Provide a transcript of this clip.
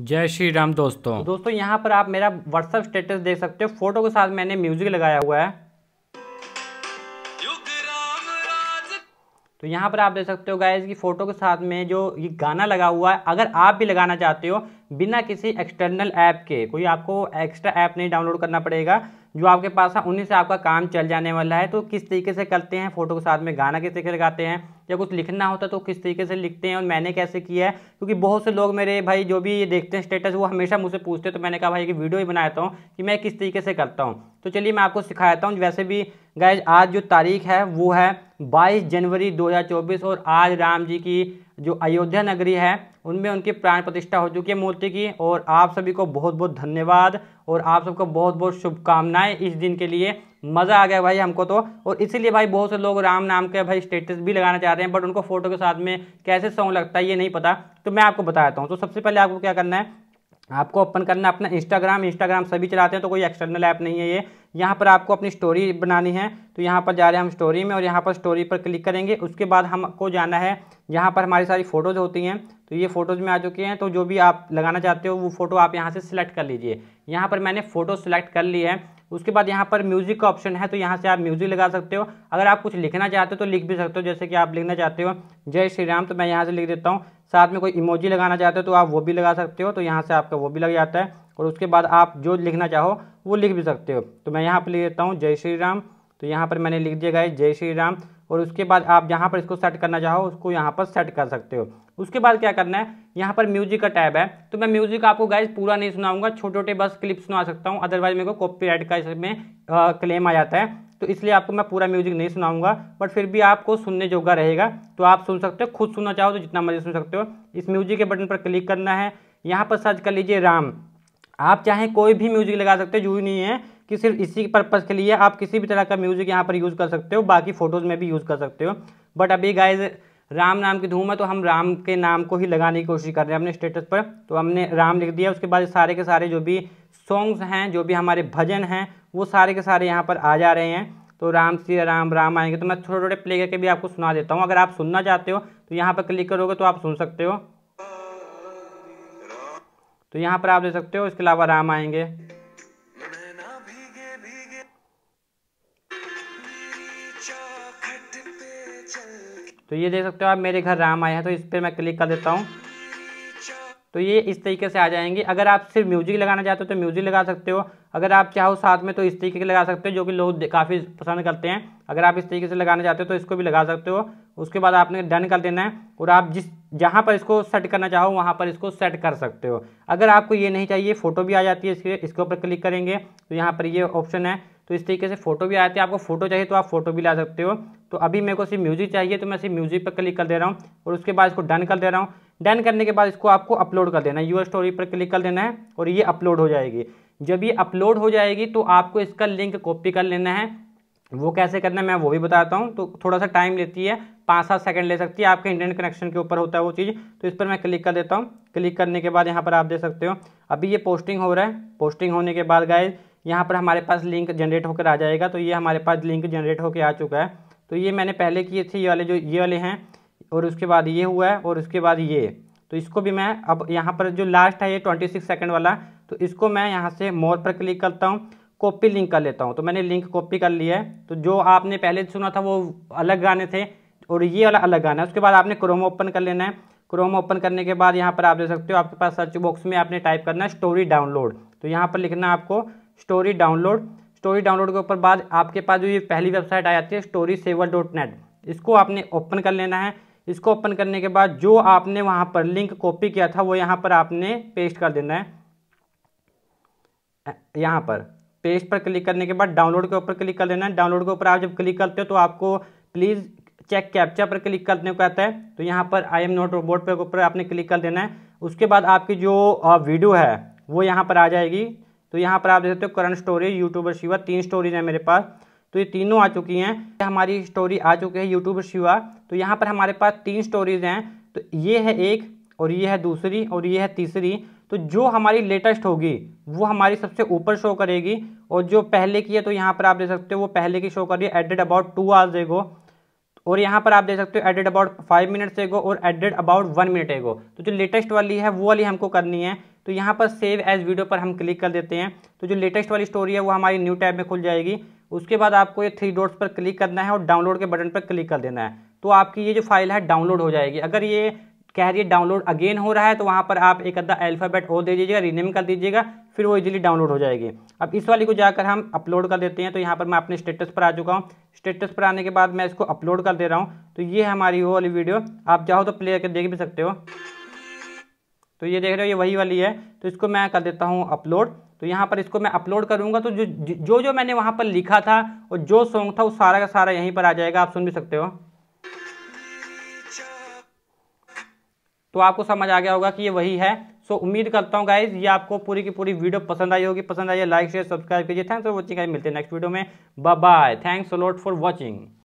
जय श्री राम दोस्तों तो दोस्तों यहाँ पर आप मेरा व्हाट्सअप स्टेटस देख सकते हो फोटो के साथ मैंने म्यूजिक लगाया हुआ है तो यहाँ पर आप देख सकते हो गाइज की फ़ोटो के साथ में जो ये गाना लगा हुआ है अगर आप भी लगाना चाहते हो बिना किसी एक्सटर्नल ऐप के कोई आपको एक्स्ट्रा ऐप नहीं डाउनलोड करना पड़ेगा जो आपके पास है उन्हीं से आपका काम चल जाने वाला है तो किस तरीके से करते हैं फोटो के साथ में गाना किस तरीके से लगाते हैं या कुछ लिखना होता है तो किस तरीके से लिखते हैं और मैंने कैसे किया है क्योंकि बहुत से लोग मेरे भाई जो भी ये देखते हैं स्टेटस वो हमेशा मुझसे पूछते हैं तो मैंने कहा भाई कि वीडियो ही बनाता हूँ कि मैं किस तरीके से करता हूँ तो चलिए मैं आपको सिखाता हूँ वैसे भी गए आज जो तारीख है वो है बाईस जनवरी दो और आज राम जी की जो अयोध्या नगरी है उनमें उनकी प्राण प्रतिष्ठा हो चुकी है मूर्ति की और आप सभी को बहुत बहुत धन्यवाद और आप सबको बहुत बहुत शुभकामनाएं इस दिन के लिए मज़ा आ गया भाई हमको तो और इसीलिए भाई बहुत से लोग राम नाम के भाई स्टेटस भी लगाना चाह रहे हैं बट उनको फोटो के साथ में कैसे सॉन्ग लगता है ये नहीं पता तो मैं आपको बताता हूँ तो सबसे पहले आपको क्या करना है आपको ओपन करना अपना इंस्टाग्राम इंस्टाग्राम सभी चलाते हैं तो कोई एक्सटर्नल ऐप नहीं है ये यहाँ पर आपको अपनी स्टोरी बनानी है तो यहाँ पर जा रहे हैं हम स्टोरी में और यहाँ पर स्टोरी पर क्लिक करेंगे उसके बाद हमको जाना है यहाँ पर हमारी सारी फ़ोटोज़ होती हैं तो ये फ़ोटोज़ में आ चुके हैं तो जो भी आप लगाना चाहते हो वो फ़ोटो आप यहाँ से सिलेक्ट कर लीजिए यहाँ पर मैंने फ़ोटो सिलेक्ट कर ली है उसके बाद यहाँ पर म्यूज़िक का ऑप्शन है तो यहाँ से आप म्यूज़िक लगा सकते हो अगर आप कुछ लिखना चाहते हो तो लिख भी सकते हो जैसे कि आप लिखना चाहते हो जय श्री राम तो मैं यहाँ से लिख देता हूँ साथ में कोई इमोजी लगाना चाहते हो तो आप वो भी लगा सकते हो तो यहाँ से आपका वो भी लग जाता है और उसके बाद आप जो लिखना चाहो वो लिख भी सकते हो तो मैं यहाँ पर लिख देता हूँ जय श्री राम तो यहाँ पर मैंने लिख दिया गया जय श्री राम और उसके बाद आप जहाँ पर इसको सेट करना चाहो उसको यहाँ पर सेट कर सकते हो उसके बाद क्या करना है यहाँ पर म्यूजिक का टैब है तो मैं म्यूजिक आपको गाइज पूरा नहीं सुनाऊंगा छोटे छोटे बस क्लिप सुना सकता हूँ अदरवाइज मेरे को कॉपी का इसमें क्लेम आ जाता है तो इसलिए आपको मैं पूरा म्यूजिक नहीं सुनाऊंगा बट फिर भी आपको सुनने जोगा रहेगा तो आप सुन सकते हो खुद सुनना चाहो तो जितना मर्जी सुन सकते हो इस म्यूजिक के बटन पर क्लिक करना है यहाँ पर सर्च कर लीजिए राम आप चाहें कोई भी म्यूजिक लगा सकते हो जरूरी नहीं है कि सिर्फ इसी पर्पज़ के लिए आप किसी भी तरह का म्यूजिक यहाँ पर यूज़ कर सकते हो बाकी फ़ोटोज़ में भी यूज़ कर सकते हो बट अभी गाइज राम नाम की धूम है तो हम राम के नाम को ही लगाने की कोशिश कर रहे हैं अपने स्टेटस पर तो हमने राम लिख दिया उसके बाद सारे के सारे जो भी सॉन्ग्स हैं जो भी हमारे भजन हैं वो सारे के सारे यहाँ पर आ जा रहे हैं तो राम सी राम राम आएंगे तो मैं छोटे छोटे प्ले करके भी आपको सुना देता हूँ अगर आप सुनना चाहते हो तो यहाँ पर क्लिक करोगे तो आप सुन सकते हो तो यहाँ पर आप दे सकते हो इसके अलावा राम आएंगे तो ये देख सकते हो आप मेरे घर राम आए हैं तो इस पर मैं क्लिक कर देता हूँ तो ये इस तरीके से आ जाएंगे अगर आप सिर्फ म्यूजिक लगाना चाहते हो तो म्यूजिक लगा सकते हो अगर आप चाहो साथ में तो इस तरीके के लगा सकते हो जो कि लोग काफ़ी पसंद करते हैं अगर आप इस तरीके से लगाना चाहते हो तो इसको भी लगा सकते हो उसके बाद आपने डन कर देना है और आप जिस जहाँ पर इसको सेट करना चाहो वहाँ पर इसको सेट कर सकते हो अगर आपको ये नहीं चाहिए फ़ोटो भी आ जाती है इसके इसके ऊपर क्लिक करेंगे तो यहाँ पर ये ऑप्शन है तो इस तरीके से फोटो भी आ जाती है आपको फोटो चाहिए तो आप फोटो भी ला सकते हो तो अभी मेरे को सिर्फ म्यूजिक चाहिए तो मैं सिर्फ म्यूजिक पर क्लिक कर दे रहा हूँ और उसके बाद इसको डन कर दे रहा हूँ डन करने के बाद इसको आपको अपलोड कर देना है यूर स्टोरी पर क्लिक कर देना है और ये अपलोड हो जाएगी जब ये अपलोड हो जाएगी तो आपको इसका लिंक कॉपी कर लेना है वो कैसे करना है मैं वो भी बताता हूँ तो थोड़ा सा टाइम लेती है पाँच सात सेकंड ले सकती है आपके इंटरनेट कनेक्शन के ऊपर होता है वो चीज़ तो इस पर मैं क्लिक कर देता हूँ क्लिक करने के बाद यहाँ पर आप देख सकते हो अभी ये पोस्टिंग हो रहा है पोस्टिंग होने के बाद गाय यहाँ पर हमारे पास लिंक जनरेट होकर आ जाएगा तो ये हमारे पास लिंक जनरेट होकर आ चुका है तो ये मैंने पहले किए थे ये वाले जो ये वाले हैं और उसके बाद ये हुआ है और उसके बाद ये तो इसको भी मैं अब यहाँ पर जो लास्ट है ये ट्वेंटी सिक्स सेकेंड वाला तो इसको मैं यहाँ से मोर पर क्लिक करता हूँ कॉपी लिंक कर लेता हूँ तो मैंने लिंक कॉपी कर लिया है तो जो आपने पहले सुना था वो अलग गाने थे और ये वाला अलग गाना है उसके बाद आपने क्रोम ओपन कर लेना है क्रोम ओपन करने के बाद यहाँ पर आप देख सकते हो आपके पास सर्च बॉक्स में आपने टाइप करना है स्टोरी डाउनलोड तो यहाँ पर लिखना आपको स्टोरी डाउनलोड स्टोरी डाउनलोड के ऊपर बाद आपके पास जो ये पहली वेबसाइट आ जाती है स्टोरी सेवर डॉट नेट इसको आपने ओपन कर लेना है इसको ओपन करने के बाद जो आपने वहां पर लिंक कॉपी किया था वो यहाँ पर आपने पेस्ट कर देना है यहाँ पर पेस्ट पर क्लिक करने के बाद डाउनलोड के ऊपर क्लिक कर देना है डाउनलोड के ऊपर आप जब क्लिक करते हो तो आपको प्लीज़ चेक कैप्चा पर क्लिक करने को कहता है तो यहाँ पर आई एम नोट रोबोट पर ऊपर आपने क्लिक कर देना है उसके बाद आपकी जो वीडियो है वो यहाँ पर आ जाएगी तो यहाँ पर आप देख सकते हो करंट स्टोरी यूट्यूबर शिवा तीन स्टोरीज है मेरे पास तो ये तीनों आ चुकी हैं हमारी स्टोरी आ चुकी है यूट्यूब शिवा तो यहाँ पर हमारे पास तीन स्टोरीज हैं तो ये है एक और ये है दूसरी और ये है तीसरी तो जो हमारी लेटेस्ट होगी वो हमारी सबसे ऊपर शो करेगी और जो पहले की है तो यहाँ पर आप देख सकते हो वो पहले की शो कर रही है एडेड अबाउट टू आवर्स एगो और यहाँ पर आप देख सकते हो एडेड अबाउट फाइव मिनट्स एगो और एडेड अबाउट वन मिनट एगो तो जो लेटेस्ट वाली है वो वाली हमको करनी है तो यहाँ पर सेव एज वीडियो पर हम क्लिक कर देते हैं तो जो लेटेस्ट वाली स्टोरी है वो हमारी न्यू टैब में खुल जाएगी उसके बाद आपको ये थ्री डॉट्स पर क्लिक करना है और डाउनलोड के बटन पर क्लिक कर देना है तो आपकी ये जो फाइल है डाउनलोड हो जाएगी अगर ये कह रही है डाउनलोड अगेन हो रहा है तो वहाँ पर आप एक अद्धा अल्फ़ाबेट और दे दीजिएगा रीनेम कर दीजिएगा फिर वो इजीली डाउनलोड हो जाएगी अब इस वाली को जाकर हम अपलोड कर देते हैं तो यहाँ पर मैं अपने स्टेटस पर आ चुका हूँ स्टेटस पर आने के बाद मैं इसको अपलोड कर दे रहा हूँ तो ये हमारी वो वाली वीडियो आप चाहो तो प्ले करके देख भी सकते हो तो ये देख रहे हो ये वही वाली है तो इसको मैं कर देता हूँ अपलोड तो यहाँ पर इसको मैं अपलोड करूँगा तो जो जो जो मैंने वहाँ पर लिखा था और जो सॉन्ग था वो सारा का सारा यहीं पर आ जाएगा आप सुन भी सकते हो तो आपको समझ आ गया होगा कि ये वही है सो उम्मीद करता हूँ गाइज ये आपको पूरी की पूरी वीडियो पसंद आई होगी पसंद आई लाइक शेयर सब्सक्राइब कीजिए थैंक्स फॉर वॉचिंग मिलते हैं नेक्स्ट वीडियो में bye thanks a lot for watching